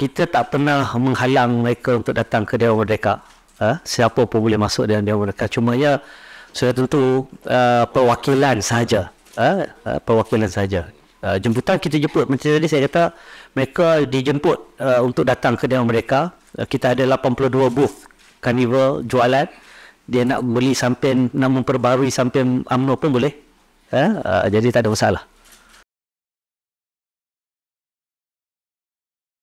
kita tak pernah menghalang mereka untuk datang ke Dewan Merdeka. Ha? Siapa pun boleh masuk dalam Dewan Merdeka. Cuma ya, sudah tentu uh, perwakilan saja. Ha? Uh, perwakilan saja. Uh, ha, jemputan kita jemput. Macam tadi saya kata, mereka dijemput uh, untuk datang ke Dewan Merdeka. Uh, kita ada 82 booth carnival, jualan. Dia nak beli sampai, nak memperbarui sampai UMNO pun boleh. Ha? Uh, jadi tak ada masalah.